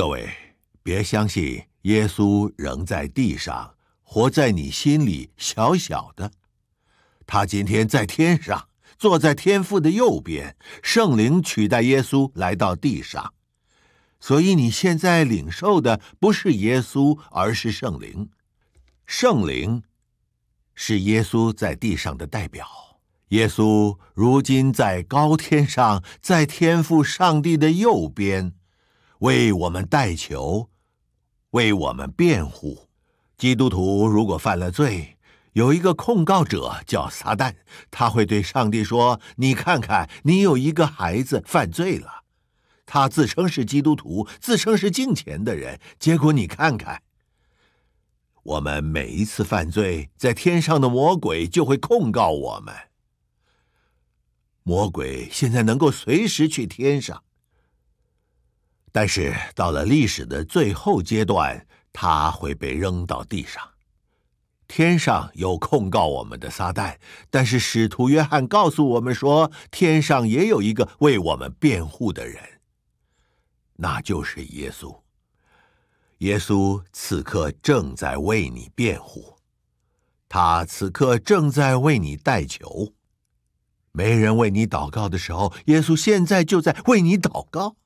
各位，别相信耶稣仍在地上活在你心里小小的，他今天在天上坐在天父的右边，圣灵取代耶稣来到地上，所以你现在领受的不是耶稣，而是圣灵。圣灵是耶稣在地上的代表，耶稣如今在高天上，在天父上帝的右边。为我们代求，为我们辩护。基督徒如果犯了罪，有一个控告者叫撒旦，他会对上帝说：“你看看，你有一个孩子犯罪了，他自称是基督徒，自称是敬虔的人，结果你看看，我们每一次犯罪，在天上的魔鬼就会控告我们。魔鬼现在能够随时去天上。”但是到了历史的最后阶段，他会被扔到地上。天上有控告我们的撒旦，但是使徒约翰告诉我们说，天上也有一个为我们辩护的人，那就是耶稣。耶稣此刻正在为你辩护，他此刻正在为你代求。没人为你祷告的时候，耶稣现在就在为你祷告。